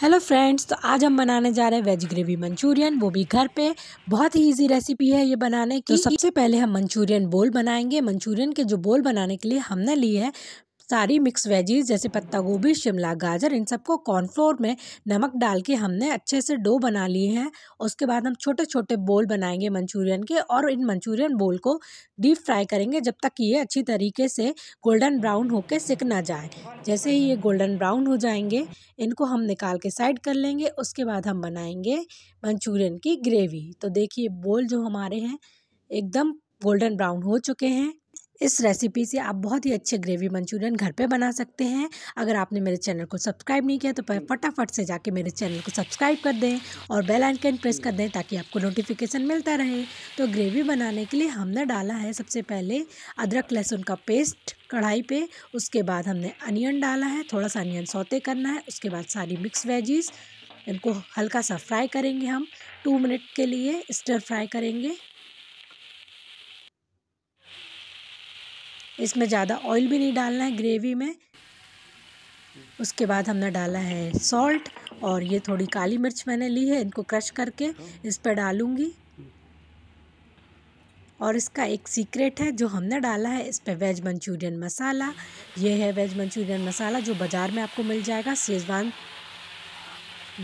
hello friends तो आज हम बनाने जा रहे हैं वेज ग्रेवी मंचूरियन वो भी घर पे बहुत ही इजी रेसिपी है ये बनाने तो की तो सबसे पहले हम मंचूरियन बोल बनाएंगे मंचूरियन के जो बोल बनाने के लिए हमने लिए है सारी मिक्स वेजीज जैसे पत्ता गोभी शिमला गाजर इन सबको कॉर्नफ्लोर में नमक डाल के हमने अच्छे से डो बना लिए हैं उसके बाद हम छोटे छोटे बोल बनाएंगे मंचूरियन के और इन मंचूरियन बोल को डीप फ्राई करेंगे जब तक ये अच्छी तरीके से गोल्डन ब्राउन होकर सिक ना जाए जैसे ही ये गोल्डन ब्राउन हो जाएंगे इनको हम निकाल के साइड कर लेंगे उसके बाद हम बनाएंगे मंचूरियन की ग्रेवी तो देखिए बोल जो हमारे हैं एकदम गोल्डन ब्राउन हो चुके हैं इस रेसिपी से आप बहुत ही अच्छे ग्रेवी मंचूरियन घर पे बना सकते हैं अगर आपने मेरे चैनल को सब्सक्राइब नहीं किया तो फटाफट से जाके मेरे चैनल को सब्सक्राइब कर दें और बेल आइकन प्रेस कर दें ताकि आपको नोटिफिकेशन मिलता रहे तो ग्रेवी बनाने के लिए हमने डाला है सबसे पहले अदरक लहसुन का पेस्ट कढ़ाई पे उसके बाद हमने अनियन डाला है थोड़ा सा अनियन सौते करना है उसके बाद सारी मिक्स वेजीज़ इनको हल्का सा फ्राई करेंगे हम टू मिनट के लिए स्टर फ्राई करेंगे इसमें ज़्यादा ऑयल भी नहीं डालना है ग्रेवी में उसके बाद हमने डाला है सॉल्ट और ये थोड़ी काली मिर्च मैंने ली है इनको क्रश करके इस पर डालूँगी और इसका एक सीक्रेट है जो हमने डाला है इस पर वेज मंचूरियन मसाला ये है वेज मंचूरियन मसाला जो बाज़ार में आपको मिल जाएगा शेजवान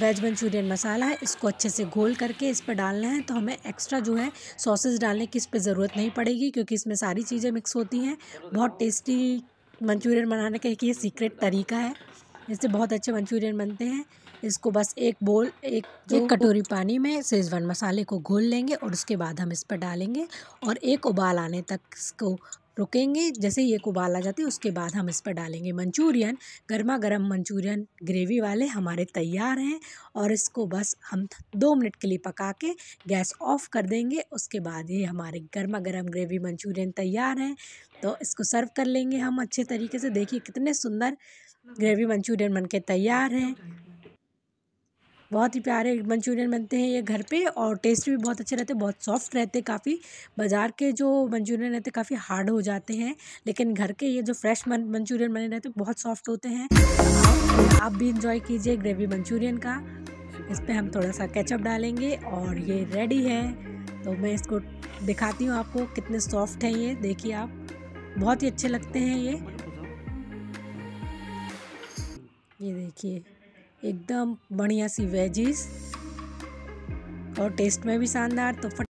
वेज मंचूरियन मसाला है इसको अच्छे से घोल करके इस पर डालना है तो हमें एक्स्ट्रा जो है सॉसेज डालने की इस पर ज़रूरत नहीं पड़ेगी क्योंकि इसमें सारी चीज़ें मिक्स होती हैं बहुत टेस्टी मंचूरियन बनाने का एक ये सीक्रेट तरीका है इससे बहुत अच्छे मंचूरियन बनते हैं इसको बस एक बोल एक एक कटोरी पानी में सेजवान मसाले को घोल लेंगे और उसके बाद हम इस पर डालेंगे और एक उबाल आने तक इसको रुकेंगे जैसे ये उबाल आ जाती है उसके बाद हम इस पर डालेंगे मंचूरियन गर्मा गर्म मंचूरियन ग्रेवी वाले हमारे तैयार हैं और इसको बस हम दो मिनट के लिए पका के गैस ऑफ कर देंगे उसके बाद ये हमारे गर्मा गर्म ग्रेवी मंचूरियन तैयार हैं तो इसको सर्व कर लेंगे हम अच्छे तरीके से देखिए कितने सुंदर ग्रेवी मंचूरियन बन तैयार हैं बहुत ही प्यारे मंचूरियन बनते हैं ये घर पे और टेस्ट भी बहुत अच्छे रहते हैं बहुत सॉफ्ट रहते हैं काफ़ी बाज़ार के जो मंचूरियन रहते हैं काफ़ी हार्ड हो जाते हैं लेकिन घर के ये जो फ्रेश मंचूरियन बने रहते हैं बहुत सॉफ्ट होते हैं आप भी इंजॉय कीजिए ग्रेवी मंचूरियन का इस पर हम थोड़ा सा कैचअप डालेंगे और ये रेडी है तो मैं इसको दिखाती हूँ आपको कितने सॉफ्ट हैं ये देखिए आप बहुत ही अच्छे लगते हैं ये ये देखिए एकदम बढ़िया सी वेजीज और टेस्ट में भी शानदार तो